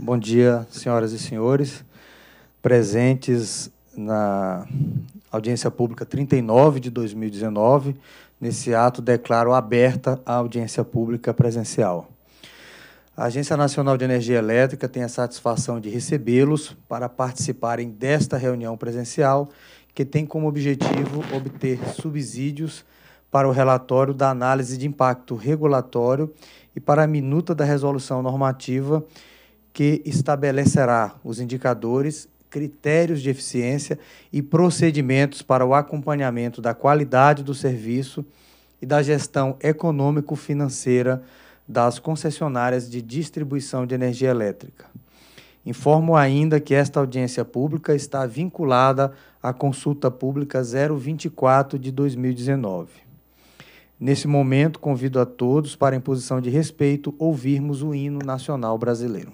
Bom dia, senhoras e senhores, presentes na audiência pública 39 de 2019. Nesse ato, declaro aberta a audiência pública presencial. A Agência Nacional de Energia Elétrica tem a satisfação de recebê-los para participarem desta reunião presencial, que tem como objetivo obter subsídios para o relatório da análise de impacto regulatório e para a minuta da resolução normativa que estabelecerá os indicadores, critérios de eficiência e procedimentos para o acompanhamento da qualidade do serviço e da gestão econômico-financeira das concessionárias de distribuição de energia elétrica. Informo ainda que esta audiência pública está vinculada à consulta pública 024 de 2019. Nesse momento, convido a todos para, em posição de respeito, ouvirmos o hino nacional brasileiro.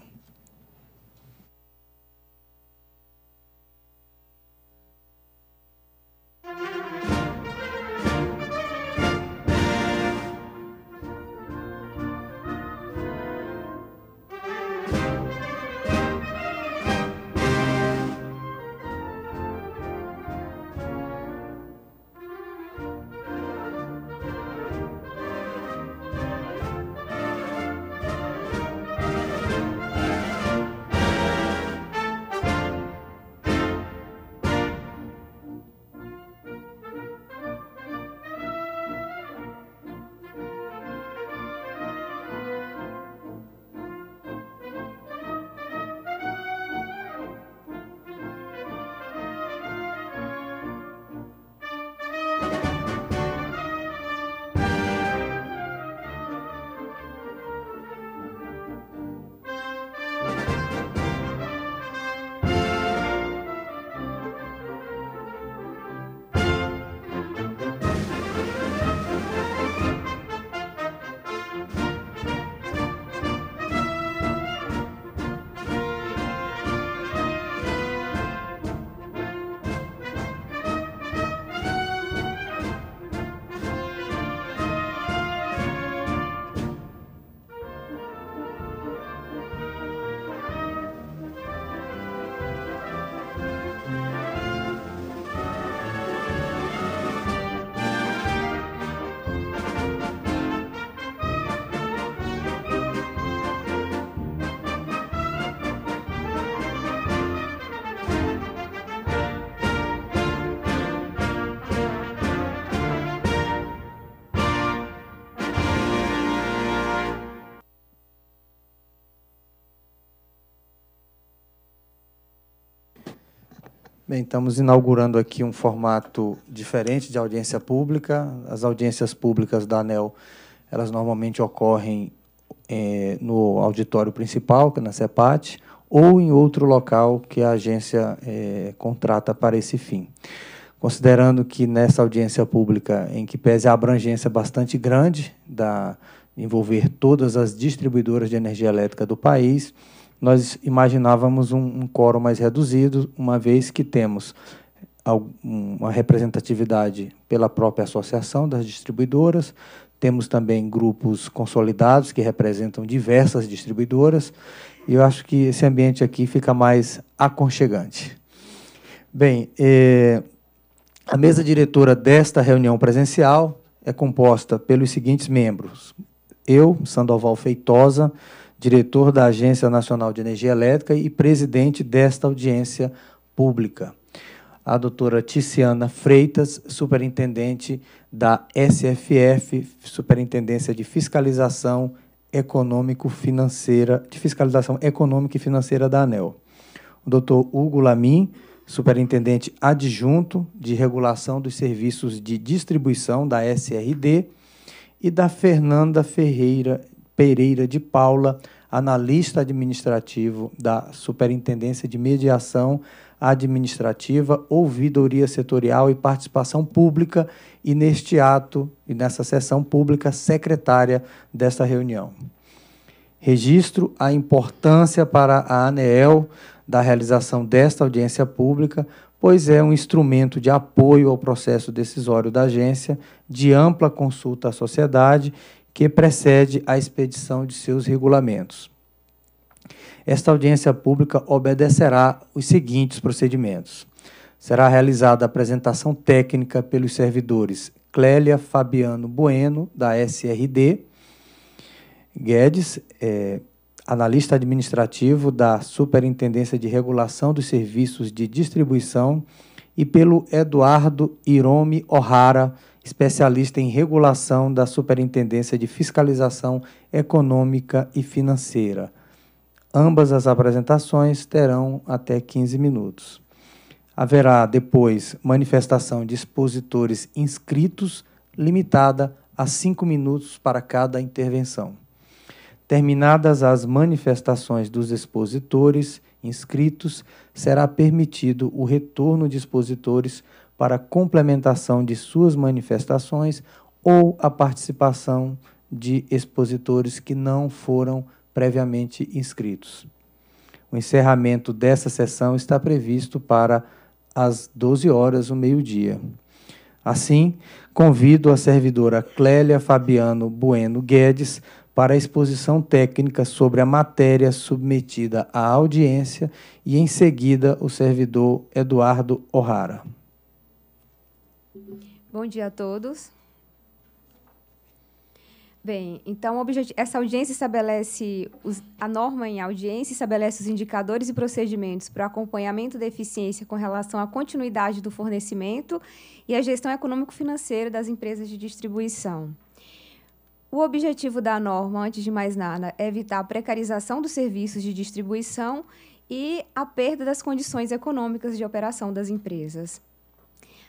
Bem, estamos inaugurando aqui um formato diferente de audiência pública. As audiências públicas da ANEL, elas normalmente ocorrem é, no auditório principal, que é na CEPAT, ou em outro local que a agência é, contrata para esse fim. Considerando que nessa audiência pública, em que pese a abrangência bastante grande da envolver todas as distribuidoras de energia elétrica do país, nós imaginávamos um, um quórum mais reduzido, uma vez que temos uma representatividade pela própria associação das distribuidoras, temos também grupos consolidados que representam diversas distribuidoras, e eu acho que esse ambiente aqui fica mais aconchegante. Bem, é, a mesa diretora desta reunião presencial é composta pelos seguintes membros: eu, Sandoval Feitosa, diretor da Agência Nacional de Energia Elétrica e presidente desta audiência pública. A doutora Tiziana Freitas, superintendente da SFF, Superintendência de Fiscalização Econômico-Financeira, de Fiscalização Econômica e Financeira da ANEL. O doutor Hugo Lamin, superintendente adjunto de regulação dos serviços de distribuição da SRD, e da Fernanda Ferreira Pereira de Paula, analista administrativo da Superintendência de Mediação Administrativa, Ouvidoria Setorial e Participação Pública, e neste ato e nessa sessão pública, secretária desta reunião. Registro a importância para a ANEEL da realização desta audiência pública, pois é um instrumento de apoio ao processo decisório da agência, de ampla consulta à sociedade que precede a expedição de seus regulamentos. Esta audiência pública obedecerá os seguintes procedimentos. Será realizada a apresentação técnica pelos servidores Clélia Fabiano Bueno, da SRD, Guedes, é, analista administrativo da Superintendência de Regulação dos Serviços de Distribuição, e pelo Eduardo Irome O'Hara, especialista em regulação da Superintendência de Fiscalização Econômica e Financeira. Ambas as apresentações terão até 15 minutos. Haverá depois manifestação de expositores inscritos, limitada a cinco minutos para cada intervenção. Terminadas as manifestações dos expositores inscritos, será permitido o retorno de expositores para complementação de suas manifestações ou a participação de expositores que não foram previamente inscritos. O encerramento dessa sessão está previsto para as 12 horas, o meio-dia. Assim, convido a servidora Clélia Fabiano Bueno Guedes para a exposição técnica sobre a matéria submetida à audiência e, em seguida, o servidor Eduardo O'Hara. Bom dia a todos. Bem, então essa audiência estabelece os, a norma em audiência estabelece os indicadores e procedimentos para o acompanhamento da eficiência com relação à continuidade do fornecimento e à gestão econômico-financeira das empresas de distribuição. O objetivo da norma, antes de mais nada, é evitar a precarização dos serviços de distribuição e a perda das condições econômicas de operação das empresas.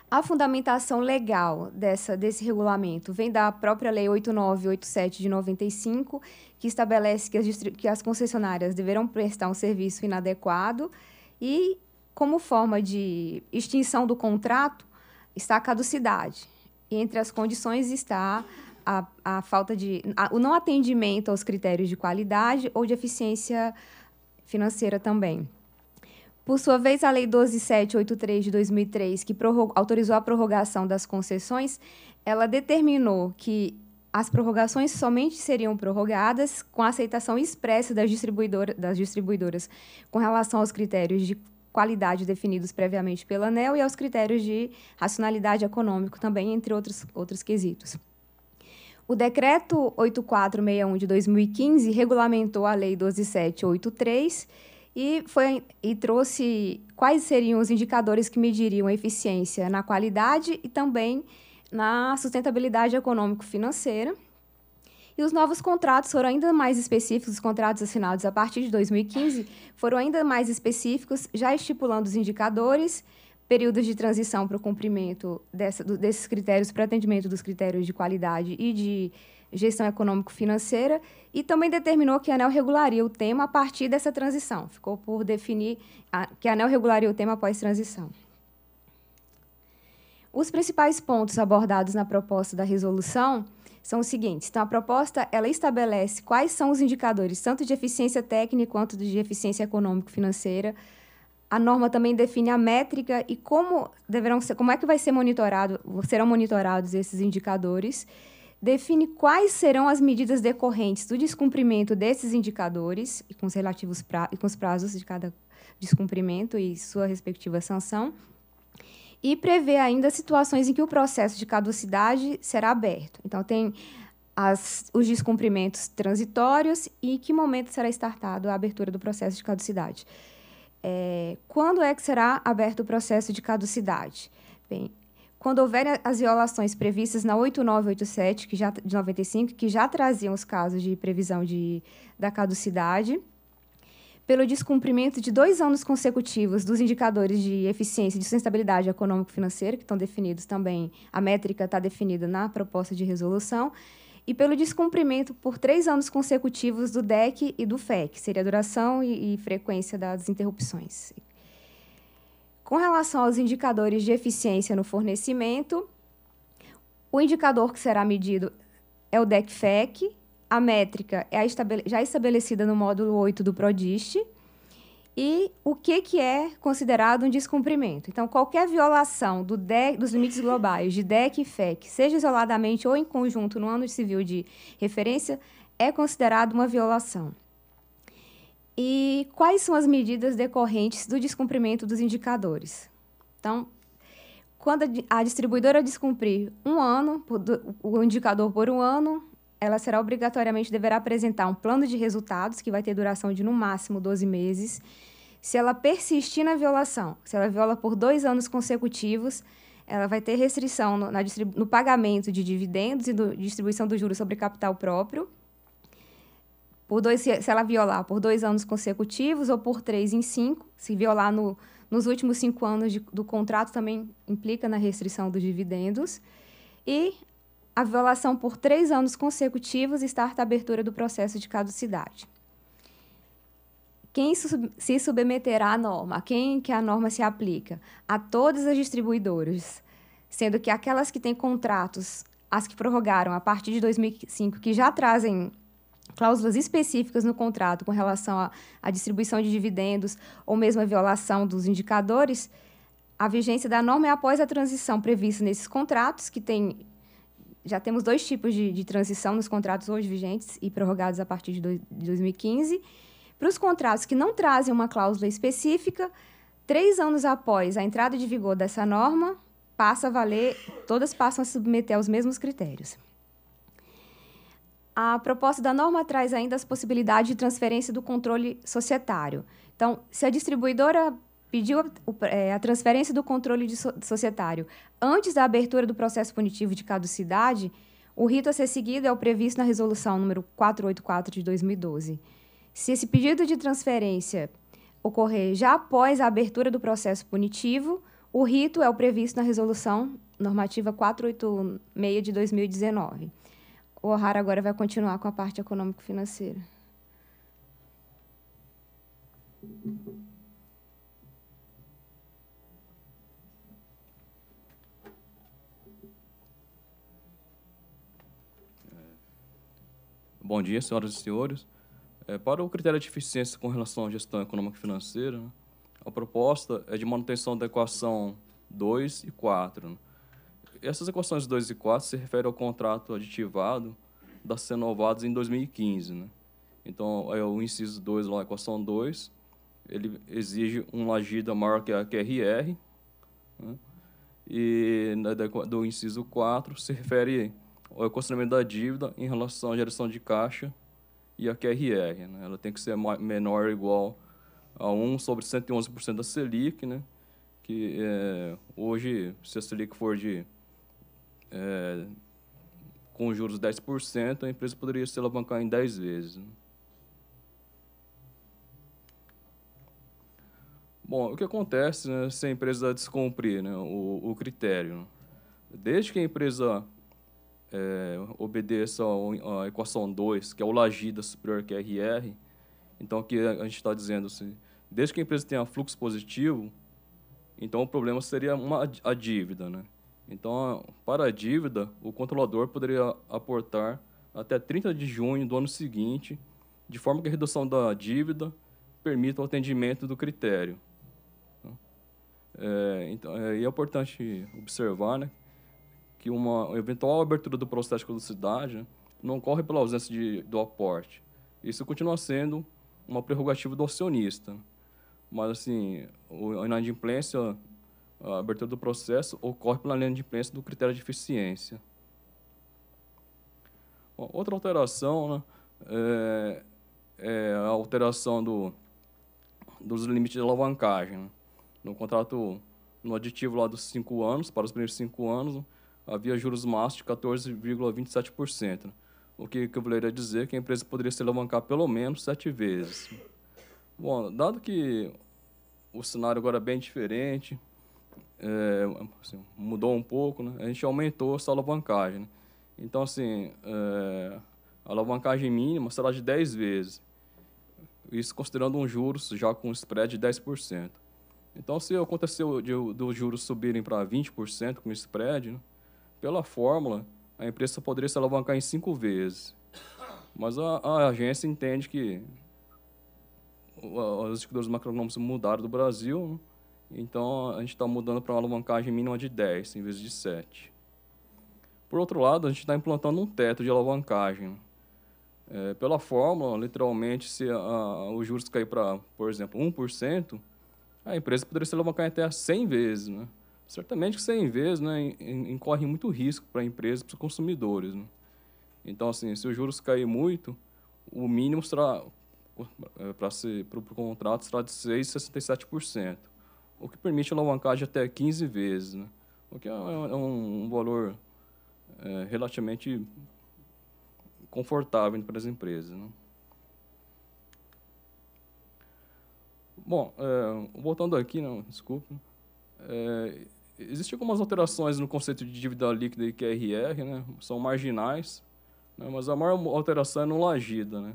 A fundamentação legal dessa, desse regulamento vem da própria Lei 8987 de 95, que estabelece que as, que as concessionárias deverão prestar um serviço inadequado e, como forma de extinção do contrato, está a caducidade. E entre as condições está a, a falta de. A, o não atendimento aos critérios de qualidade ou de eficiência financeira também. Por sua vez, a Lei 12783 de 2003, que autorizou a prorrogação das concessões, ela determinou que as prorrogações somente seriam prorrogadas com a aceitação expressa das, das distribuidoras com relação aos critérios de qualidade definidos previamente pela ANEL e aos critérios de racionalidade econômico também, entre outros, outros quesitos. O decreto 8461 de 2015 regulamentou a Lei 12783, e, foi, e trouxe quais seriam os indicadores que mediriam a eficiência na qualidade e também na sustentabilidade econômico-financeira. E os novos contratos foram ainda mais específicos, os contratos assinados a partir de 2015 foram ainda mais específicos, já estipulando os indicadores, períodos de transição para o cumprimento dessa, do, desses critérios, para atendimento dos critérios de qualidade e de gestão econômico-financeira e também determinou que a ANEL regularia o tema a partir dessa transição. Ficou por definir a, que a ANEL regularia o tema após transição. Os principais pontos abordados na proposta da resolução são os seguintes. Então, a proposta ela estabelece quais são os indicadores, tanto de eficiência técnica quanto de eficiência econômico-financeira. A norma também define a métrica e como deverão ser, como é que vai ser monitorado, serão monitorados esses indicadores define quais serão as medidas decorrentes do descumprimento desses indicadores e com os relativos pra, e com os prazos de cada descumprimento e sua respectiva sanção. E prevê ainda situações em que o processo de caducidade será aberto. Então, tem as, os descumprimentos transitórios e em que momento será startado a abertura do processo de caducidade. É, quando é que será aberto o processo de caducidade? Bem, quando houver as violações previstas na 8987 que já, de 95, que já traziam os casos de previsão de, da caducidade, pelo descumprimento de dois anos consecutivos dos indicadores de eficiência e de sustentabilidade econômico-financeira, que estão definidos também, a métrica está definida na proposta de resolução, e pelo descumprimento por três anos consecutivos do DEC e do FEC, que seria a duração e, e frequência das interrupções com relação aos indicadores de eficiência no fornecimento, o indicador que será medido é o DECFEC, a métrica é a estabele já estabelecida no módulo 8 do PRODIST, e o que, que é considerado um descumprimento. Então, qualquer violação do dos limites globais de DEC e FEC, seja isoladamente ou em conjunto no ano civil de referência, é considerado uma violação. E quais são as medidas decorrentes do descumprimento dos indicadores? Então, quando a distribuidora descumprir um ano, o indicador por um ano, ela será obrigatoriamente deverá apresentar um plano de resultados que vai ter duração de no máximo 12 meses. Se ela persistir na violação, se ela viola por dois anos consecutivos, ela vai ter restrição no, na, no pagamento de dividendos e do, distribuição do juros sobre capital próprio por dois, se ela violar por dois anos consecutivos ou por três em cinco, se violar no, nos últimos cinco anos de, do contrato também implica na restrição dos dividendos, e a violação por três anos consecutivos starta a abertura do processo de caducidade. Quem se submeterá à norma? A quem que a norma se aplica? A todas as distribuidoras, sendo que aquelas que têm contratos, as que prorrogaram a partir de 2005, que já trazem cláusulas específicas no contrato com relação à distribuição de dividendos ou mesmo a violação dos indicadores, a vigência da norma é após a transição prevista nesses contratos, que tem. Já temos dois tipos de, de transição nos contratos hoje vigentes e prorrogados a partir de, do, de 2015. Para os contratos que não trazem uma cláusula específica, três anos após a entrada de vigor dessa norma, passa a valer, todas passam a submeter aos mesmos critérios. A proposta da norma traz ainda as possibilidades de transferência do controle societário. Então, se a distribuidora pediu a, é, transferência do controle societário antes da abertura do processo punitivo de caducidade, o rito a ser seguido é o previsto na resolução número 484 de 2012. Se esse pedido de transferência ocorrer já após a abertura do processo punitivo, o rito é o previsto na resolução normativa 486 de 2019 o O'Hara agora vai continuar com a parte econômico-financeira. Bom dia, senhoras e senhores. É, para o critério de eficiência com relação à gestão econômica financeira, a proposta é de manutenção da equação 2 e 4, essas equações 2 e 4 se referem ao contrato aditivado das renovadas em 2015. Né? Então, é o inciso 2, lá, equação 2, ele exige um lagida maior que a QRR. Né? E né, do inciso 4 se refere ao equacionamento da dívida em relação à geração de caixa e a QRR. Né? Ela tem que ser menor ou igual a 1 sobre 111% da Selic, né? que é, hoje, se a Selic for de é, com juros 10%, a empresa poderia se alavancar em 10 vezes. Né? Bom, o que acontece né, se a empresa descumprir né, o, o, critério? Desde que a empresa é, obedeça à equação 2, que é o lagida superior que RR, é então aqui a gente está dizendo assim, desde que a empresa tenha fluxo positivo, então o problema seria uma, a dívida, né? Então, para a dívida, o controlador poderia aportar até 30 de junho do ano seguinte, de forma que a redução da dívida permita o atendimento do critério. É, então, é, é importante observar né, que uma eventual abertura do processo de caducidade não ocorre pela ausência de, do aporte. Isso continua sendo uma prerrogativa do acionista. Mas, assim, a inadimplência a abertura do processo ocorre pela linha de imprensa do critério de eficiência. Bom, outra alteração né, é, é, a alteração do, dos limites de alavancagem. Né? No contrato, no aditivo lá dos cinco anos, para os primeiros cinco anos, havia juros máximos de 14,27%, né? o que eu poderia dizer que a empresa poderia se alavancar pelo menos sete vezes. Bom, dado que o cenário agora é bem diferente, é, assim, mudou um pouco, né? a gente aumentou essa alavancagem. Né? Então, assim, é, a alavancagem mínima será de 10 vezes, isso considerando um juros já com spread de 10%. Então, se aconteceu dos juros subirem para 20% com spread, né? pela fórmula, a empresa poderia se alavancar em 5 vezes. Mas a, a agência entende que os indicadores macroeconômicos mudaram do Brasil, né? Então, a gente está mudando para uma alavancagem mínima de 10 em vez de 7. Por outro lado, a gente está implantando um teto de alavancagem. É, pela fórmula, literalmente, se a, os juros cair para, por exemplo, 1%, a empresa poderia se alavancar até 100 vezes. Né? Certamente que 100 vezes né, incorre muito risco para a empresa e para os consumidores. Né? Então, assim, se os juros cair muito, o mínimo é, para o contrato será de 6,67% o que permite alavancagem até 15 vezes, né? o que é, é, um, um valor é, relativamente confortável para as empresas. Né? Bom, é, voltando aqui, não, desculpe. É, Existem algumas alterações no conceito de dívida líquida e QRR, né? são marginais, né? mas a maior alteração é no Lagida. Né?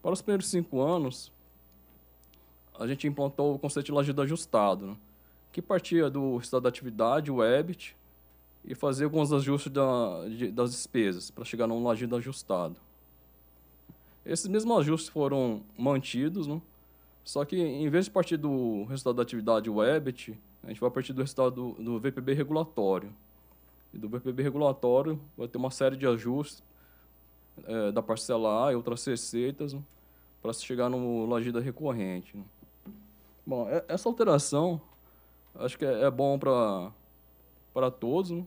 Para os primeiros cinco anos, a gente implantou o conceito de lajedo ajustado, né? que partia do estado da atividade, o EBIT, e fazia alguns ajustes da, de, das despesas para chegar num lajedo ajustado. Esses mesmos ajustes foram mantidos, né? só que em vez de partir do resultado da atividade, o EBIT, a gente vai partir do resultado do, do VPB regulatório. E do VPB regulatório vai ter uma série de ajustes é, da parcela A e outras receitas né? para se chegar no lajedo recorrente. Né? Bom, essa alteração acho que é, é bom para todos, né?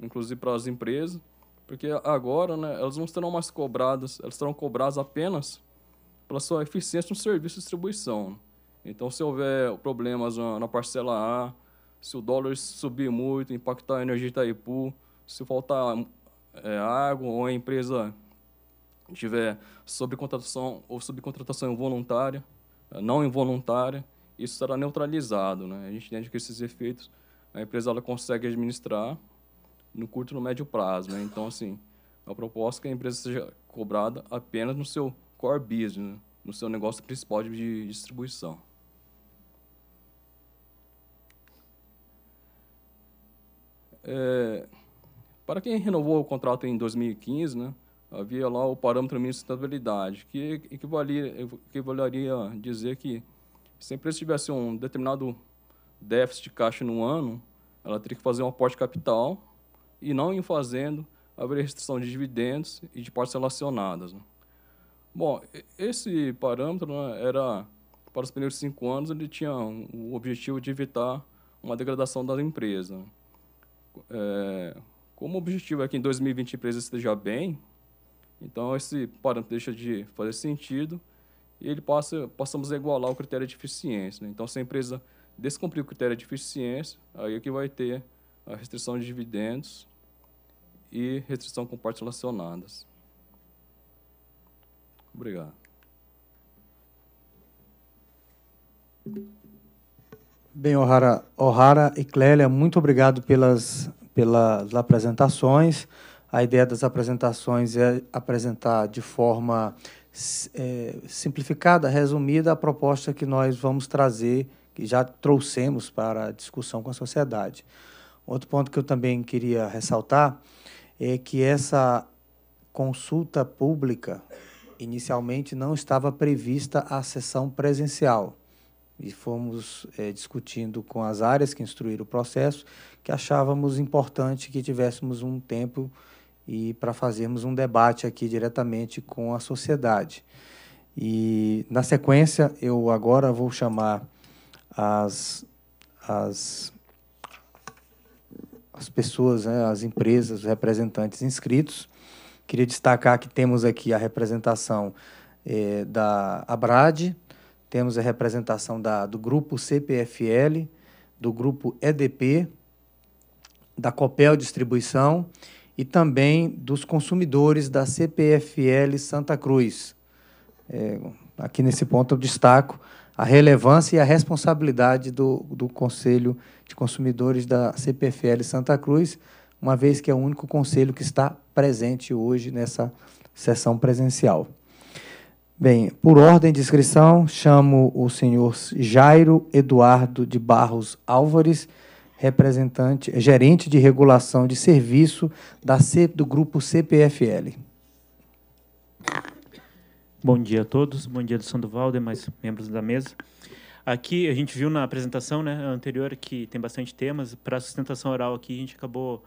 inclusive para as empresas, porque agora né, elas não serão mais cobradas, elas serão cobradas apenas pela sua eficiência no serviço de distribuição. Né? Então, se houver problemas na, parcela A, se o dólar subir muito, impactar a energia Itaipu, se faltar é, água ou a empresa tiver sobrecontratação ou subcontratação involuntária, não involuntária, isso será neutralizado. Né? A gente entende que esses efeitos a empresa ela consegue administrar no curto e no médio prazo. Né? Então, assim, é a proposta é que a empresa seja cobrada apenas no seu core business, né? no seu negócio principal de distribuição. É, para quem renovou o contrato em 2015, né, havia lá o parâmetro mínimo de sustentabilidade, que equivalia, equivaleria a dizer que se a empresa tivesse um determinado déficit de caixa no ano, ela teria que fazer um aporte de capital e não em fazendo haveria restrição de dividendos e de partes relacionadas. Né? Bom, esse parâmetro né, era para os primeiros cinco anos ele tinha o objetivo de evitar uma degradação da empresa. Né? É, como objetivo é que em 2020 a empresa esteja bem, então, esse parâmetro deixa de fazer sentido e ele passa, passamos a igualar o critério de eficiência. Né? Então, se a empresa descumprir o critério de eficiência, aí é que vai ter a restrição de dividendos e restrição com partes relacionadas. Obrigado. Bem, Ohara, Ohara e Clélia, muito obrigado pelas, pelas apresentações. A ideia das apresentações é apresentar de forma é, simplificada, resumida, a proposta que nós vamos trazer, que já trouxemos para a discussão com a sociedade. Outro ponto que eu também queria ressaltar é que essa consulta pública inicialmente não estava prevista a sessão presencial. E fomos é, discutindo com as áreas que instruíram o processo que achávamos importante que tivéssemos um tempo e para fazermos um debate aqui diretamente com a sociedade. E na sequência, eu agora vou chamar as, as, as pessoas, né, as empresas, os representantes inscritos. Queria destacar que temos aqui a representação eh, da ABRAD, temos a representação da, do grupo CPFL, do grupo EDP, da Copel Distribuição e também dos consumidores da CPFL Santa Cruz. É, aqui nesse ponto eu destaco a relevância e a responsabilidade do, do Conselho de Consumidores da CPFL Santa Cruz, uma vez que é o único conselho que está presente hoje nessa sessão presencial. Bem, por ordem de inscrição, chamo o senhor Jairo Eduardo de Barros Álvares representante, gerente de regulação de serviço da C, do grupo CPFL. Bom dia a todos, bom dia do Sandoval, demais membros da mesa. Aqui a gente viu na apresentação né, anterior que tem bastante temas. Para a sustentação oral aqui a gente acabou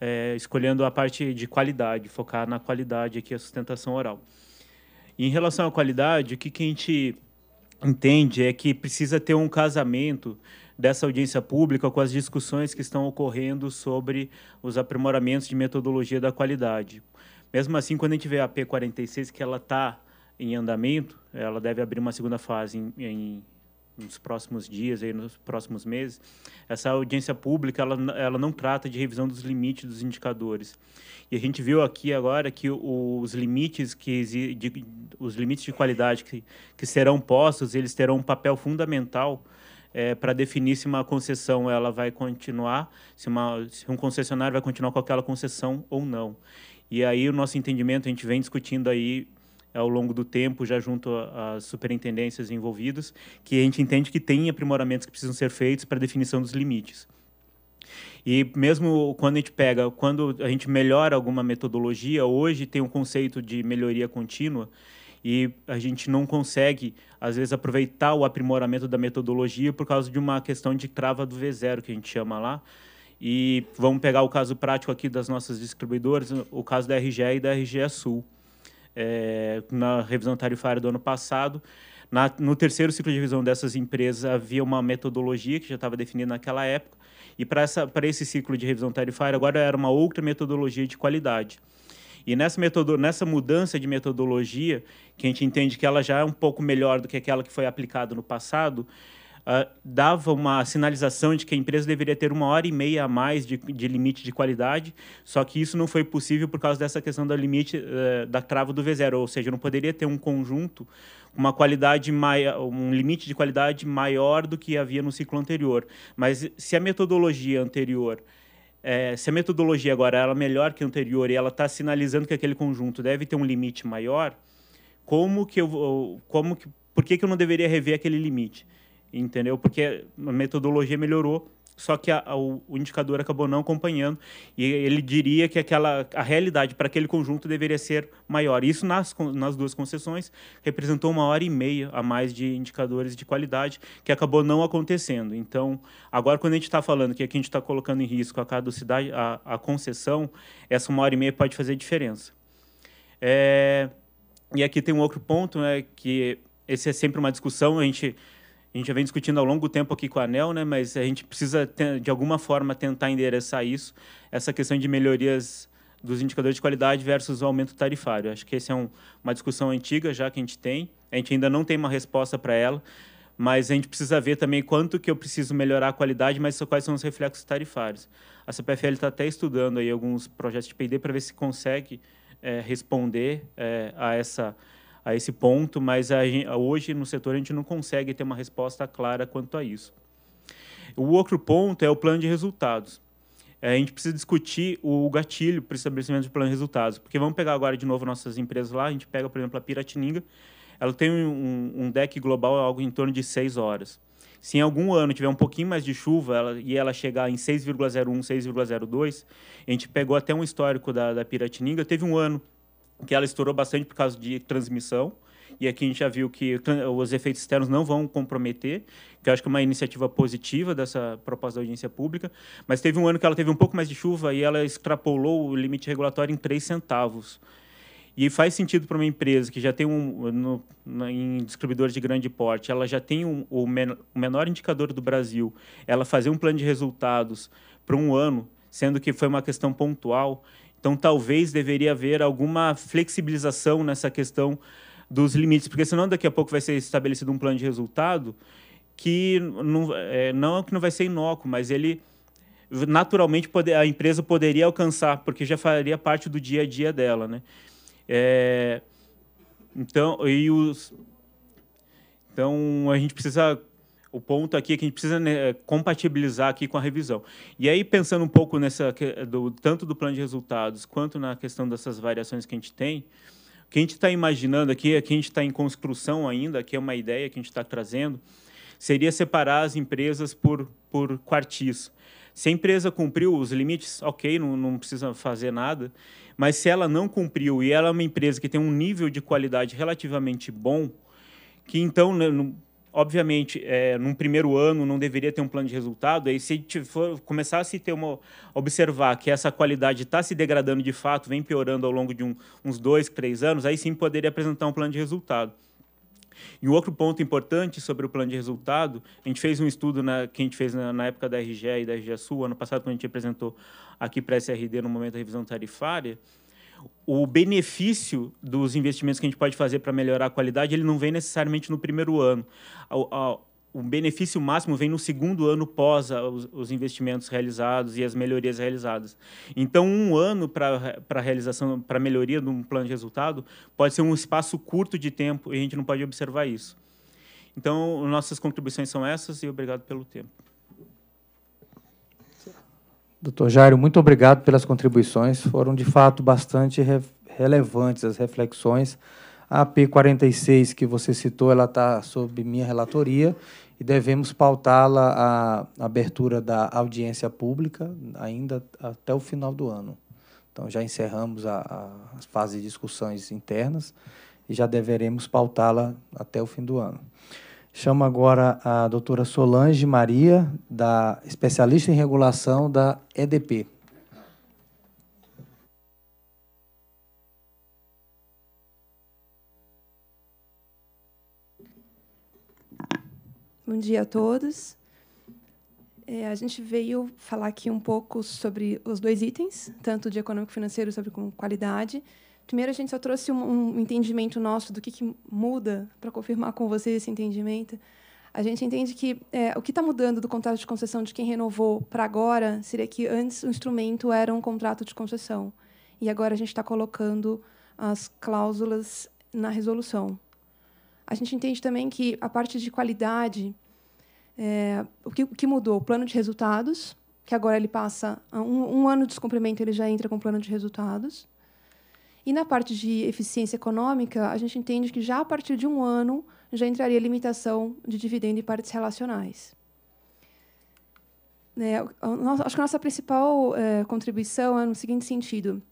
é, escolhendo a parte de qualidade, focar na qualidade aqui a sustentação oral. E em relação à qualidade, o que, que a gente entende é que precisa ter um casamento dessa audiência pública com as discussões que estão ocorrendo sobre os aprimoramentos de metodologia da qualidade. Mesmo assim, quando a gente vê a P46, que ela está em andamento, ela deve abrir uma segunda fase em, em nos próximos dias, aí nos próximos meses, essa audiência pública ela, ela não trata de revisão dos limites dos indicadores. E a gente viu aqui agora que os limites que de, os limites de qualidade que, que serão postos, eles terão um papel fundamental é, para definir se uma concessão ela vai continuar, se, uma, se um concessionário vai continuar com aquela concessão ou não. E aí o nosso entendimento, a gente vem discutindo aí ao longo do tempo, já junto às superintendências envolvidas, que a gente entende que tem aprimoramentos que precisam ser feitos para definição dos limites. E mesmo quando a gente pega, quando a gente melhora alguma metodologia, hoje tem um conceito de melhoria contínua, e a gente não consegue, às vezes, aproveitar o aprimoramento da metodologia por causa de uma questão de trava do V0, que a gente chama lá. E vamos pegar o caso prático aqui das nossas distribuidoras, o caso da RGE e da RGE Sul. É, na revisão tarifária do ano passado, na, no terceiro ciclo de revisão dessas empresas havia uma metodologia que já estava definida naquela época, e para esse ciclo de revisão tarifária agora era uma outra metodologia de qualidade. E nessa, nessa mudança de metodologia, que a gente entende que ela já é um pouco melhor do que aquela que foi aplicada no passado, uh, dava uma sinalização de que a empresa deveria ter uma hora e meia a mais de, de limite de qualidade, só que isso não foi possível por causa dessa questão do limite uh, da trava do V0, ou seja, não poderia ter um conjunto uma qualidade maior, um limite de qualidade maior do que havia no ciclo anterior. Mas se a metodologia anterior é, se a metodologia agora ela é melhor que a anterior e ela está sinalizando que aquele conjunto deve ter um limite maior, como que eu como que por que, que eu não deveria rever aquele limite? Entendeu? Porque a metodologia melhorou, só que a, a, o, indicador acabou não acompanhando e ele diria que aquela a realidade para aquele conjunto deveria ser maior. Isso nas, nas duas concessões representou uma hora e meia a mais de indicadores de qualidade que acabou não acontecendo. Então, agora quando a gente está falando que aqui a gente está colocando em risco a caducidade, a, a concessão, essa uma hora e meia pode fazer diferença. É, e aqui tem um outro ponto né, que esse é sempre uma discussão, a gente a gente já vem discutindo ao longo do tempo aqui com a ANEL, né, mas a gente precisa, de alguma forma, tentar endereçar isso, essa questão de melhorias dos indicadores de qualidade versus o aumento tarifário. Acho que essa é um, uma discussão antiga já que a gente tem, a gente ainda não tem uma resposta para ela, mas a gente precisa ver também quanto que eu preciso melhorar a qualidade, mas quais são os reflexos tarifários. A CPFL está até estudando aí alguns projetos de P&D para ver se consegue é, responder é, a essa a esse ponto, mas a, hoje no setor a gente não consegue ter uma resposta clara quanto a isso. O outro ponto é o plano de resultados. É, a gente precisa discutir o gatilho para o estabelecimento de plano de resultados, porque vamos pegar agora de novo nossas empresas lá, a gente pega, por exemplo, a Piratininga, ela tem um, um deck global algo em torno de 6 horas. Se em algum ano tiver um pouquinho mais de chuva ela, e ela chegar em 6,01, 6,02, a gente pegou até um histórico da, da Piratininga, teve um ano que ela estourou bastante por causa de transmissão. E aqui a gente já viu que os efeitos externos não vão comprometer, que eu acho que é uma iniciativa positiva dessa proposta da audiência pública. Mas teve um ano que ela teve um pouco mais de chuva e ela extrapolou o limite regulatório em 3 centavos. E faz sentido para uma empresa que já tem um. No, em distribuidores de grande porte, ela já tem um, o, men o menor indicador do Brasil, ela fazer um plano de resultados para um ano, sendo que foi uma questão pontual então, talvez deveria haver alguma flexibilização nessa questão dos limites, porque senão daqui a pouco vai ser estabelecido um plano de resultado que não é, não, é que não vai ser inócuo, mas ele naturalmente pode, a empresa poderia alcançar, porque já faria parte do dia a dia dela, né? É, então, e os, então a gente precisa o ponto aqui é que a gente precisa né, é, compatibilizar aqui com a revisão. E aí, pensando um pouco nessa, do, tanto do plano de resultados quanto na questão dessas variações que a gente tem, o que a gente está imaginando aqui, aqui é a gente está em construção ainda, que é uma ideia que a gente está trazendo, seria separar as empresas por, por quartis. Se a empresa cumpriu os limites, ok, não, não precisa fazer nada. Mas se ela não cumpriu e ela é uma empresa que tem um nível de qualidade relativamente bom, que então né, obviamente, é, num primeiro ano não deveria ter um plano de resultado, aí se for, começar a se ter uma, observar que essa qualidade está se degradando de fato, vem piorando ao longo de um, uns dois, três anos, aí sim poderia apresentar um plano de resultado. E um outro ponto importante sobre o plano de resultado, a gente fez um estudo na, que a gente fez na, na época da RGE e da RGE Sul, ano passado, quando a gente apresentou aqui para a SRD no momento da revisão tarifária, o benefício dos investimentos que a gente pode fazer para melhorar a qualidade, ele não vem necessariamente no primeiro ano. O, o benefício máximo vem no segundo ano pós os, investimentos realizados e as melhorias realizadas. Então, um ano para a realização, para melhoria de um plano de resultado, pode ser um espaço curto de tempo e a gente não pode observar isso. Então, nossas contribuições são essas e obrigado pelo tempo. Doutor Jairo, muito obrigado pelas contribuições. Foram, de fato, bastante re relevantes as reflexões. A P46 que você citou, ela está sob minha relatoria e devemos pautá-la a abertura da audiência pública ainda até o final do ano. Então, já encerramos a, a fase de discussões internas e já deveremos pautá-la até o fim do ano. Chamo agora a doutora Solange Maria, da especialista em regulação da EDP. Bom dia a todos. É, a gente veio falar aqui um pouco sobre os dois itens, tanto de econômico financeiro sobre como qualidade, Primeiro, a gente só trouxe um, um entendimento nosso do que, que muda para confirmar com vocês esse entendimento. A gente entende que é, o que está mudando do contrato de concessão de quem renovou para agora seria que antes o instrumento era um contrato de concessão e agora a gente está colocando as cláusulas na resolução. A gente entende também que a parte de qualidade, é, o, que, o, que, mudou? O plano de resultados, que agora ele passa um, um ano de descumprimento, ele já entra com o plano de resultados. E na parte de eficiência econômica, a gente entende que já a partir de um ano já entraria limitação de dividendo e partes relacionais. É, acho que a nossa principal é, contribuição é no seguinte sentido.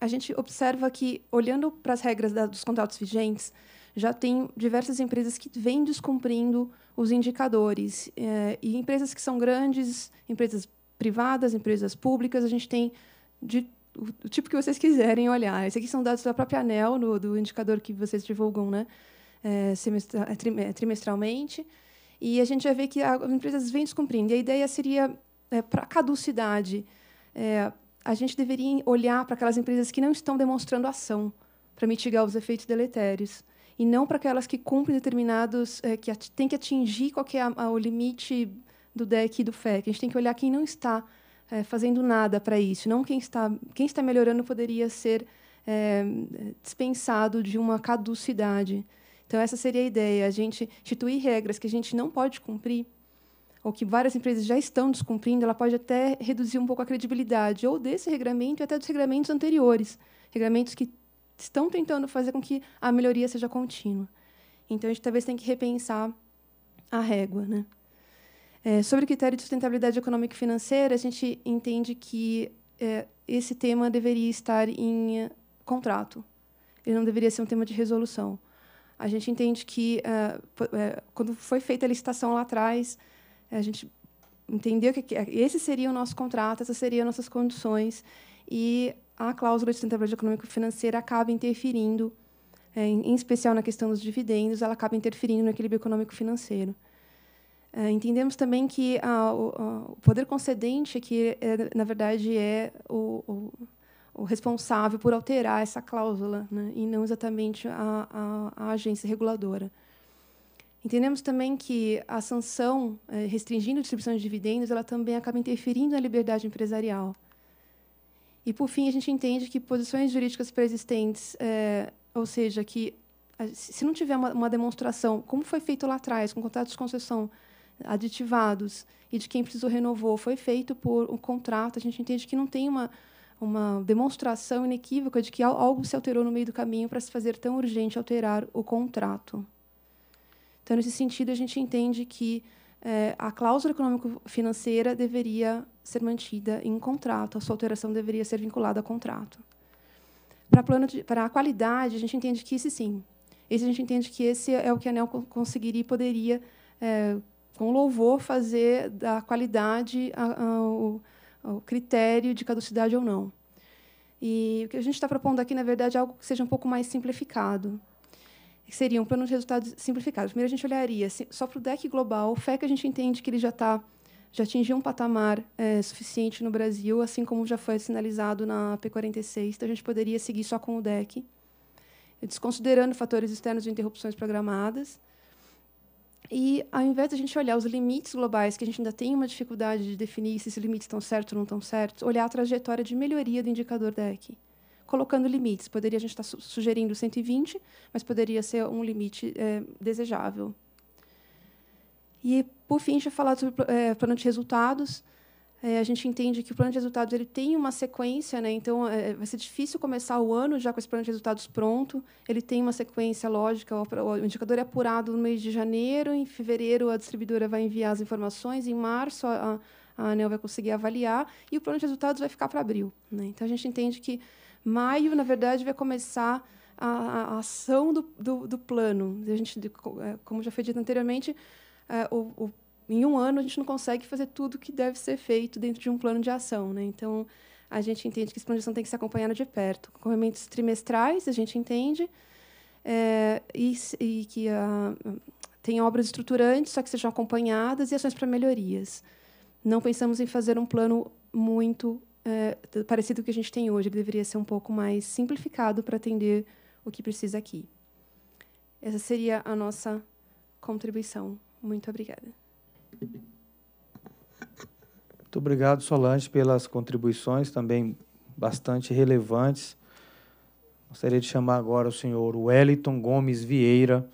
A gente observa que, olhando para as regras da, dos contratos vigentes, já tem diversas empresas que vêm descumprindo os indicadores. É, e empresas que são grandes, empresas privadas, empresas públicas, a gente tem de o, o, tipo que vocês quiserem olhar. Esses aqui são dados da própria ANEL, no, do indicador que vocês divulgam né? É, é, é trimestralmente. E a gente vai ver que as empresas vêm descumprindo. E a ideia seria, é, para a caducidade, é, a gente deveria olhar para aquelas empresas que não estão demonstrando ação para mitigar os efeitos deletérios e não para aquelas que cumprem determinados é, que tem que atingir qual que é a, a, o limite do DEC e do FEC. A gente tem que olhar quem não está é, fazendo nada para isso. Não quem está, quem está melhorando poderia ser é, dispensado de uma caducidade. Então, essa seria a ideia: a gente instituir regras que a gente não pode cumprir, ou que várias empresas já estão descumprindo, ela pode até reduzir um pouco a credibilidade, ou desse regramento e até dos regramentos anteriores regramentos que estão tentando fazer com que a melhoria seja contínua. Então, a gente talvez tenha que repensar a régua. Né? É, sobre o critério de sustentabilidade econômica e financeira, a gente entende que é, esse tema deveria estar em eh, contrato. Ele não deveria ser um tema de resolução. A gente entende que, eh, eh, quando foi feita a licitação lá atrás, a gente entendeu que esse seria o nosso contrato, essas seriam nossas condições, e a cláusula de sustentabilidade econômica e financeira acaba interferindo, em especial na questão dos dividendos, ela acaba interferindo no equilíbrio econômico financeiro. Eh, entendemos também que a, o, o, poder concedente que eh, é, na verdade, é o, o, o, responsável por alterar essa cláusula, né, e não exatamente a, a, a, agência reguladora. Entendemos também que a sanção é, restringindo a distribuição de dividendos ela também acaba interferindo na liberdade empresarial. E, por fim, a gente entende que posições jurídicas preexistentes, é, ou seja, que se não tiver uma, uma demonstração, como foi feito lá atrás, com contratos de concessão, aditivados e de quem precisou renovou foi feito por um contrato. A gente entende que não tem uma, uma demonstração inequívoca de que algo se alterou no meio do caminho para se fazer tão urgente alterar o contrato. Então, nesse sentido, a gente entende que é, a cláusula econômico-financeira deveria ser mantida em contrato, a sua alteração deveria ser vinculada a contrato. Para, plano de, para a qualidade, a gente entende que esse sim. Esse a gente entende que esse é o que a ANEL conseguiria e poderia é, com louvor, fazer da qualidade a, a, o, o critério de caducidade ou não. E o que a gente está propondo aqui, na verdade, é algo que seja um pouco mais simplificado. Que seria um plano de resultados simplificado. Primeiro, a gente olharia só para o deck global, fé que a gente entende que ele já está já atingiu um patamar é, suficiente no Brasil, assim como já foi sinalizado na P46, então a gente poderia seguir só com o deck, desconsiderando fatores externos e interrupções programadas. E ao invés de a gente olhar os limites globais, que a gente ainda tem uma dificuldade de definir se esses limites estão certos ou não estão certos, olhar a trajetória de melhoria do indicador DEC, colocando limites. Poderia a gente estar tá sugerindo 120, mas poderia ser um limite é, desejável. E, por fim, já falado sobre é, plano de resultados. É, a gente entende que o plano de resultados ele tem uma sequência, né? então é, vai ser difícil começar o ano já com esse plano de resultados pronto. Ele tem uma sequência lógica, o, o indicador é apurado no mês de janeiro, em fevereiro a distribuidora vai enviar as informações, em março a, a ANEL vai conseguir avaliar e o plano de resultados vai ficar para abril. Né? Então a gente entende que maio, na verdade, vai começar a, a ação do, do, do, plano. A gente, é, como já foi dito anteriormente, é, o, o em um ano a gente não consegue fazer tudo que deve ser feito dentro de um plano de ação, né? Então, a gente entende que esse plano de ação tem que ser acompanhado de perto. Corrimentos trimestrais, a gente entende, é, e, e, que a, tem obras estruturantes, só que sejam acompanhadas, e ações para melhorias. Não pensamos em fazer um plano muito é, parecido com o que a gente tem hoje. Ele deveria ser um pouco mais simplificado para atender o que precisa aqui. Essa seria a nossa contribuição. Muito obrigada. Muito obrigado, Solange, pelas contribuições também bastante relevantes. Gostaria de chamar agora o senhor Wellington Gomes Vieira,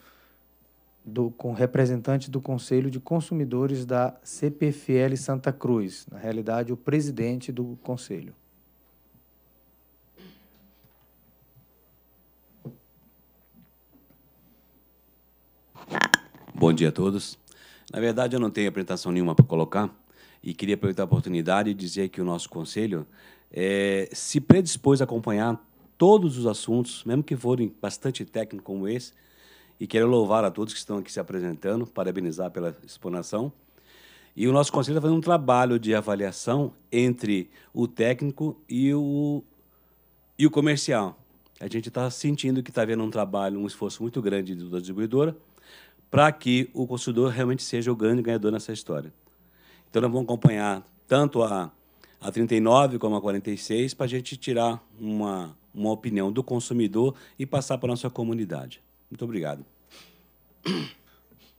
do, com representante do Conselho de Consumidores da CPFL Santa Cruz, na realidade, o presidente do Conselho. Bom dia a todos. Na verdade, eu não tenho apresentação nenhuma para colocar e queria aproveitar a oportunidade e dizer que o nosso conselho é, se predispôs a acompanhar todos os assuntos, mesmo que forem bastante técnicos como esse, e quero louvar a todos que estão aqui se apresentando, parabenizar pela explanação. E o nosso conselho está fazendo um trabalho de avaliação entre o técnico e o, e o comercial. A gente está sentindo que está havendo um trabalho, um esforço muito grande da distribuidora, para que o consumidor realmente seja o grande ganhador nessa história. Então, nós vamos acompanhar tanto a, a 39 como a 46 para a gente tirar uma, uma opinião do consumidor e passar para a nossa comunidade. Muito obrigado.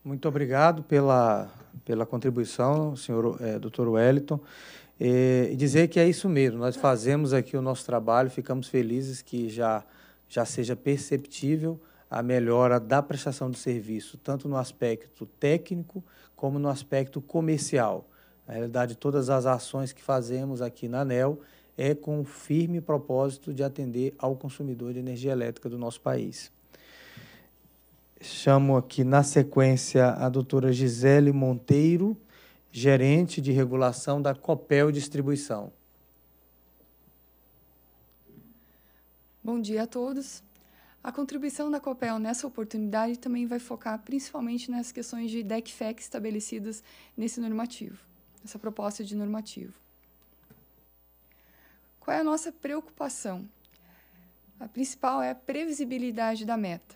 Muito obrigado pela, pela contribuição, senhor é, doutor Wellington. E é, dizer que é isso mesmo, nós fazemos aqui o nosso trabalho, ficamos felizes que já, já seja perceptível a melhora da prestação de serviço, tanto no aspecto técnico como no aspecto comercial. Na realidade, todas as ações que fazemos aqui na ANEL é com o firme propósito de atender ao consumidor de energia elétrica do nosso país. Chamo aqui na sequência a doutora Gisele Monteiro, gerente de regulação da Copel Distribuição. Bom dia a todos. A contribuição da COPEL nessa oportunidade também vai focar principalmente nas questões de DECFEC estabelecidas nesse normativo, nessa proposta de normativo. Qual é a nossa preocupação? A principal é a previsibilidade da meta.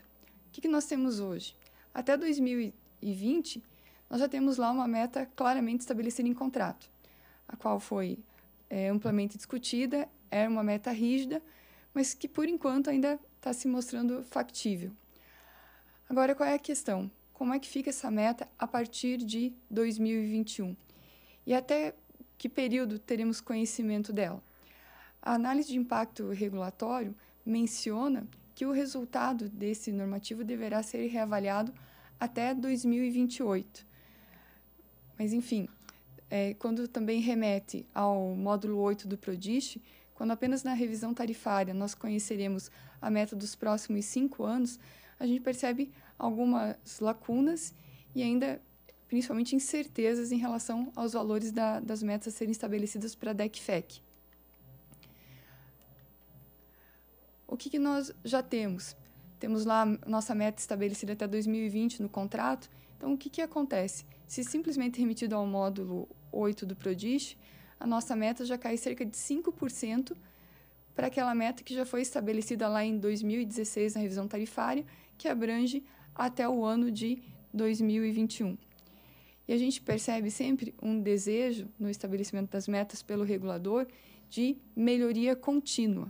O que, nós temos hoje? Até 2020, nós já temos lá uma meta claramente estabelecida em contrato, a qual foi é, amplamente discutida, era é uma meta rígida, mas que, por enquanto, ainda está se mostrando factível. Agora, qual é a questão? Como é que fica essa meta a partir de 2021? E até que período teremos conhecimento dela? A análise de impacto regulatório menciona que o resultado desse normativo deverá ser reavaliado até 2028. Mas, enfim, é, quando também remete ao módulo 8 do PRODIST, quando apenas na revisão tarifária nós conheceremos a meta dos próximos cinco anos, a gente percebe algumas lacunas e ainda principalmente incertezas em relação aos valores da, das metas a serem estabelecidas para a DECFEC. O que, que nós já temos? Temos lá nossa meta estabelecida até 2020 no contrato. Então, o que, que acontece? Se simplesmente remetido ao módulo 8 do PRODISH, a nossa meta já cai cerca de 5% para aquela meta que já foi estabelecida lá em 2016 na revisão tarifária, que abrange até o ano de 2021. E a gente percebe sempre um desejo no estabelecimento das metas pelo regulador de melhoria contínua.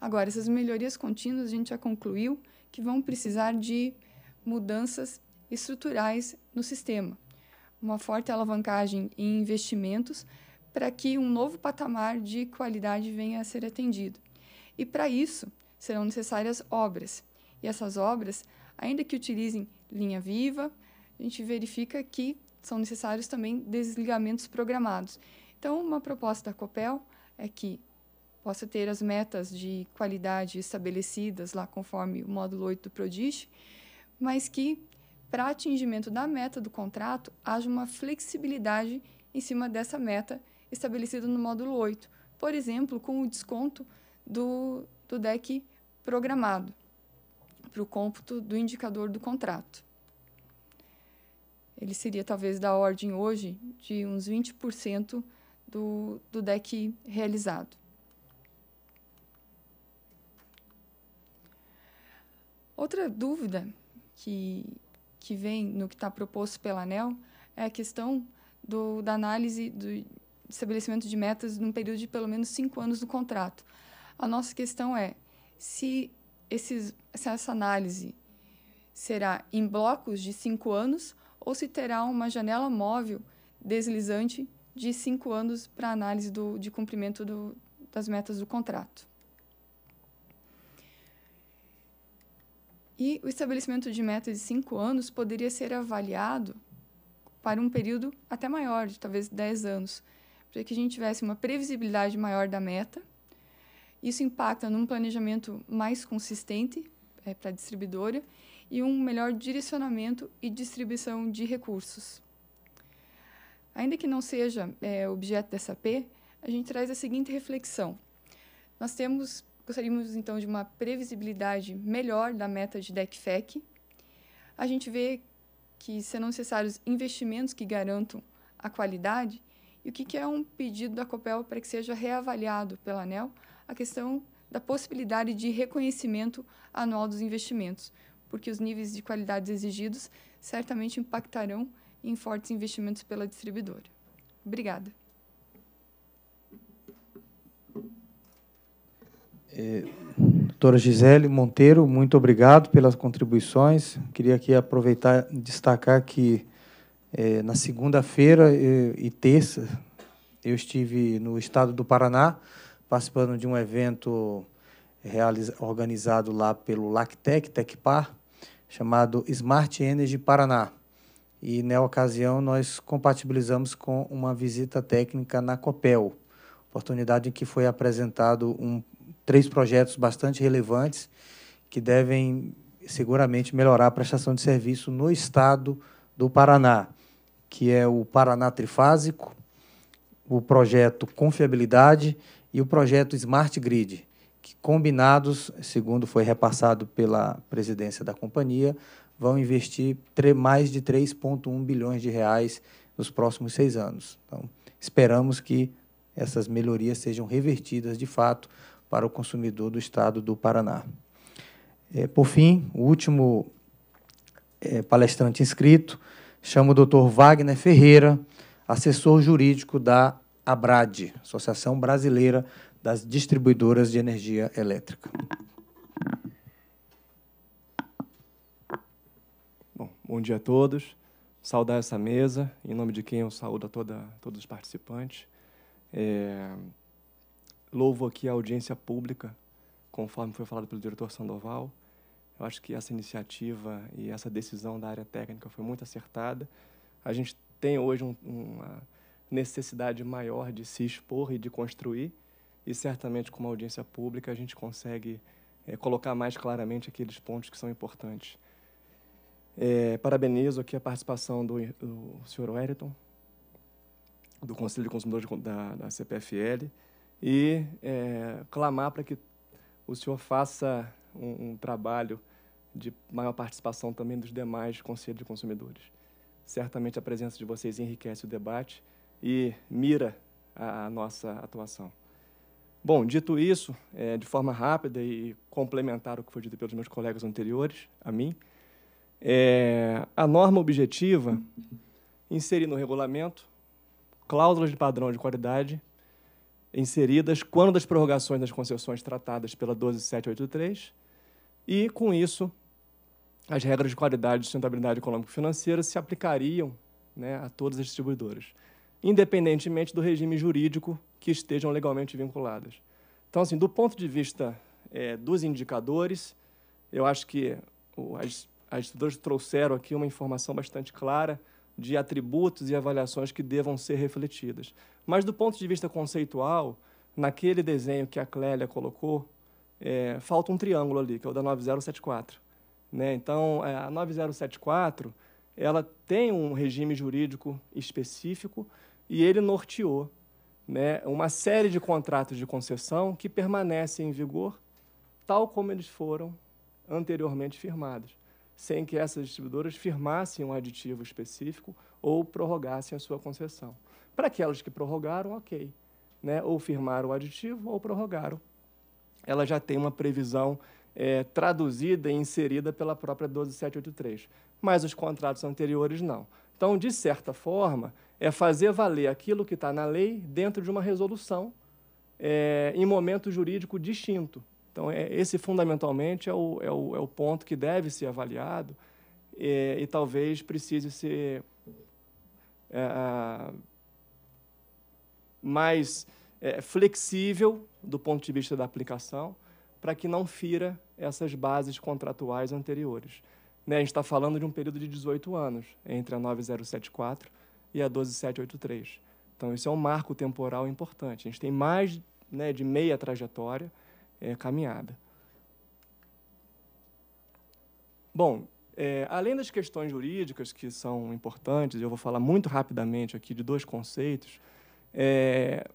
Agora, essas melhorias contínuas a gente já concluiu que vão precisar de mudanças estruturais no sistema. Uma forte alavancagem em investimentos para que um novo patamar de qualidade venha a ser atendido. E para isso serão necessárias obras. E essas obras, ainda que utilizem linha viva, a gente verifica que são necessários também desligamentos programados. Então, uma proposta da COPEL é que possa ter as metas de qualidade estabelecidas lá conforme o módulo 8 do PRODISH, mas que, para atingimento da meta do contrato, haja uma flexibilidade em cima dessa meta estabelecido no módulo 8, por exemplo, com o desconto do, do DEC programado para o cômputo do indicador do contrato. Ele seria talvez da ordem hoje de uns 20% do, do DEC realizado. Outra dúvida que, que vem no que está proposto pela ANEL é a questão do, da análise do, estabelecimento de metas num período de pelo menos cinco anos no contrato. A nossa questão é se, esses, se essa análise será em blocos de cinco anos ou se terá uma janela móvel deslizante de cinco anos para análise do, de cumprimento do, das metas do contrato. E o estabelecimento de metas de cinco anos poderia ser avaliado para um período até maior, de talvez 10 anos, para que a gente tivesse uma previsibilidade maior da meta. Isso impacta num planejamento mais consistente é, eh, para a distribuidora e um melhor direcionamento e distribuição de recursos. Ainda que não seja é, objeto dessa P, a gente traz a seguinte reflexão. Nós temos, gostaríamos então de uma previsibilidade melhor da meta de DECFEC. A gente vê que serão necessários investimentos que garantam a qualidade e o que, é um pedido da COPEL para que seja reavaliado pela ANEL? A questão da possibilidade de reconhecimento anual dos investimentos, porque os níveis de qualidades exigidos certamente impactarão em fortes investimentos pela distribuidora. Obrigada. É, doutora Gisele Monteiro, muito obrigado pelas contribuições. Queria aqui aproveitar e destacar que é, na segunda-feira e, é, e terça, eu estive no estado do Paraná, participando de um evento organizado lá pelo LACTEC, Tecpar, chamado Smart Energy Paraná. E, na ocasião, nós compatibilizamos com uma visita técnica na COPEL, oportunidade em que foi apresentado um, três projetos bastante relevantes que devem, seguramente, melhorar a prestação de serviço no estado do Paraná que é o Paraná Trifásico, o projeto Confiabilidade e o projeto Smart Grid, que combinados, segundo foi repassado pela presidência da companhia, vão investir mais de 3,1 bilhões de reais nos próximos seis anos. Então, esperamos que essas melhorias sejam revertidas de fato para o consumidor do estado do Paraná. É, por fim, o último é, palestrante inscrito Chamo o doutor Wagner Ferreira, assessor jurídico da ABRAD, Associação Brasileira das Distribuidoras de Energia Elétrica. Bom, bom dia a todos. Saudar essa mesa, em nome de quem eu saúdo a toda, todos os participantes. É, louvo aqui a audiência pública, conforme foi falado pelo diretor Sandoval, eu acho que essa iniciativa e essa decisão da área técnica foi muito acertada. A gente tem hoje um, uma necessidade maior de se expor e de construir, e certamente com uma audiência pública a gente consegue é, colocar mais claramente aqueles pontos que são importantes. É, parabenizo aqui a participação do, do senhor Wellington, do Conselho de Consumidores da, da CPFL, e é, clamar para que o senhor faça um, um trabalho de maior participação também dos demais conselhos de consumidores. Certamente a presença de vocês enriquece o debate e mira a, a nossa atuação. Bom, dito isso, é, de forma rápida e complementar o que foi dito pelos meus colegas anteriores a mim, é, a norma objetiva inserir no regulamento cláusulas de padrão de qualidade inseridas quando das prorrogações das concessões tratadas pela 12783 e, com isso, as regras de qualidade e sustentabilidade econômico-financeira se aplicariam né, a todas as distribuidoras, independentemente do regime jurídico que estejam legalmente vinculadas. Então, assim, do ponto de vista é, dos indicadores, eu acho que as, as distribuidoras trouxeram aqui uma informação bastante clara de atributos e avaliações que devam ser refletidas. Mas, do ponto de vista conceitual, naquele desenho que a Clélia colocou, é, falta um triângulo ali, que é o da 9074. Né? Então, é, a 9074 ela tem um regime jurídico específico e ele norteou né, uma série de contratos de concessão que permanecem em vigor, tal como eles foram anteriormente firmados, sem que essas distribuidoras firmassem um aditivo específico ou prorrogassem a sua concessão. Para aquelas que prorrogaram, ok. Né, ou firmaram o aditivo ou prorrogaram ela já tem uma previsão é, traduzida e inserida pela própria 12783, mas os contratos anteriores não. Então, de certa forma, é fazer valer aquilo que está na lei dentro de uma resolução é, em momento jurídico distinto. Então, é, esse fundamentalmente é o, é, o, é o ponto que deve ser avaliado é, e talvez precise ser é, mais é, flexível do ponto de vista da aplicação, para que não fira essas bases contratuais anteriores. Né, a gente está falando de um período de 18 anos entre a 9074 e a 12783. Então, isso é um marco temporal importante. A gente tem mais né, de meia trajetória é, caminhada. Bom, é, além das questões jurídicas que são importantes, eu vou falar muito rapidamente aqui de dois conceitos. É,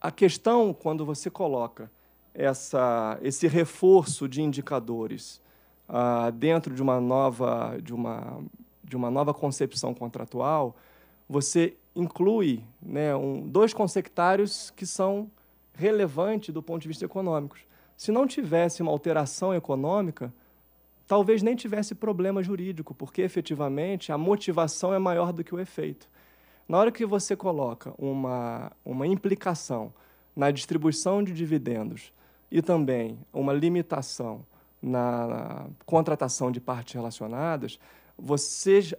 a questão, quando você coloca essa, esse reforço de indicadores uh, dentro de uma, nova, de, uma, de uma nova concepção contratual, você inclui né, um, dois consectários que são relevantes do ponto de vista econômico. Se não tivesse uma alteração econômica, talvez nem tivesse problema jurídico, porque efetivamente a motivação é maior do que o efeito. Na hora que você coloca uma, uma implicação na distribuição de dividendos e também uma limitação na, na contratação de partes relacionadas, você,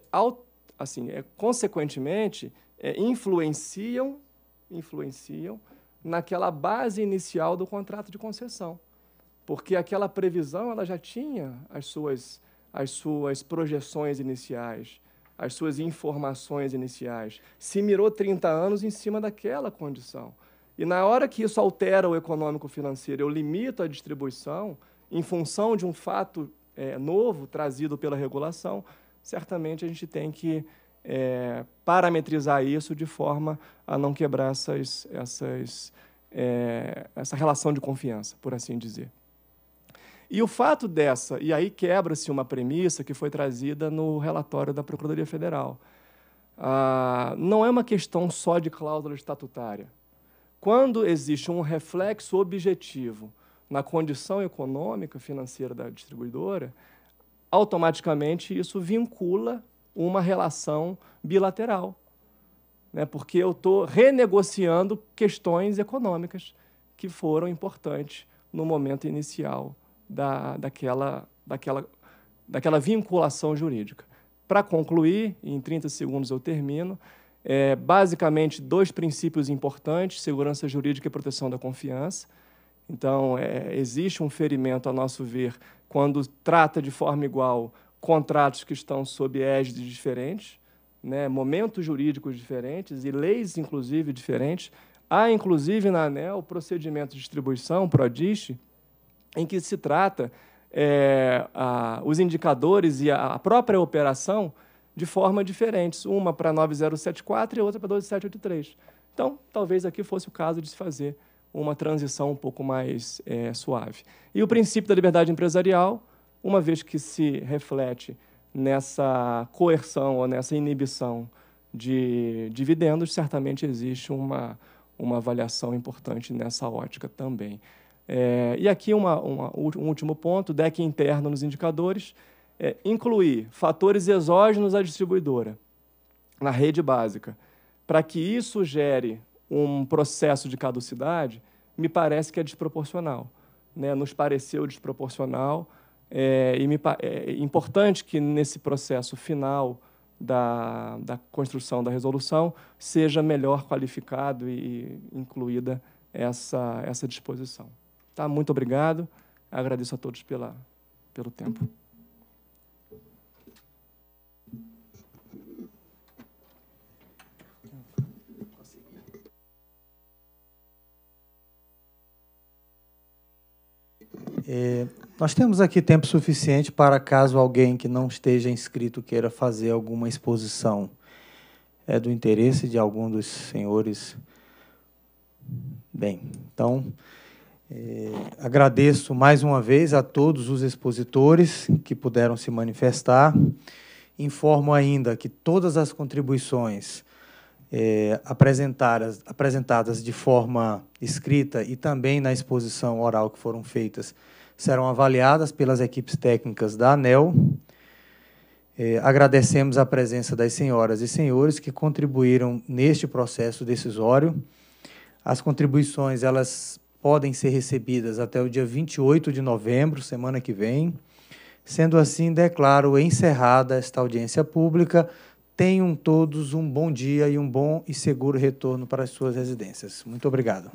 assim, é, consequentemente, é, influenciam, influenciam naquela base inicial do contrato de concessão, porque aquela previsão ela já tinha as suas as suas projeções iniciais as suas informações iniciais, se mirou 30 anos em cima daquela condição. E na hora que isso altera o econômico financeiro, eu limito a distribuição em função de um fato é, novo trazido pela regulação, certamente a gente tem que é, parametrizar isso de forma a não quebrar essas, essas, é, essa relação de confiança, por assim dizer. E o fato dessa, e aí quebra-se uma premissa que foi trazida no relatório da Procuradoria Federal. Ah, não é uma questão só de cláusula estatutária. Quando existe um reflexo objetivo na condição econômica financeira da distribuidora, automaticamente isso vincula uma relação bilateral, né? porque eu estou renegociando questões econômicas que foram importantes no momento inicial da, daquela, daquela, daquela vinculação jurídica. Para concluir, em 30 segundos eu termino, é, basicamente dois princípios importantes, segurança jurídica e proteção da confiança. Então, é, existe um ferimento, a nosso ver, quando trata de forma igual contratos que estão sob égide diferentes, né, momentos jurídicos diferentes e leis, inclusive, diferentes. Há, inclusive, na ANEL, o procedimento de distribuição, PRODIST, em que se trata é, a, os indicadores e a, a, própria operação de forma diferentes, uma para 9074 e outra para 12783. Então, talvez aqui fosse o caso de se fazer uma transição um pouco mais é, suave. E o princípio da liberdade empresarial, uma vez que se reflete nessa coerção ou nessa inibição de dividendos, certamente existe uma, uma avaliação importante nessa ótica também. É, e aqui uma, uma, um último ponto, deck interno nos indicadores, é, incluir fatores exógenos à distribuidora na rede básica. Para que isso gere um processo de caducidade, me parece que é desproporcional. Né? Nos pareceu desproporcional é, e me, é, é importante que nesse processo final da, da construção da resolução seja melhor qualificado e, incluída essa, essa disposição. Tá? Muito obrigado. Agradeço a todos pela, pelo tempo. É, nós temos aqui tempo suficiente para caso alguém que não esteja inscrito queira fazer alguma exposição. É do interesse de algum dos senhores? Bem, então. Eh, agradeço mais uma vez a todos os expositores que puderam se manifestar. Informo ainda que todas as contribuições eh, apresentadas, apresentadas de forma escrita e também na exposição oral que foram feitas serão avaliadas pelas equipes técnicas da ANEL. Eh, agradecemos a presença das senhoras e senhores que contribuíram neste processo decisório. As contribuições elas podem ser recebidas até o dia 28 de novembro, semana que vem. Sendo assim, declaro encerrada esta audiência pública. Tenham todos um bom dia e um bom e seguro retorno para as suas residências. Muito obrigado.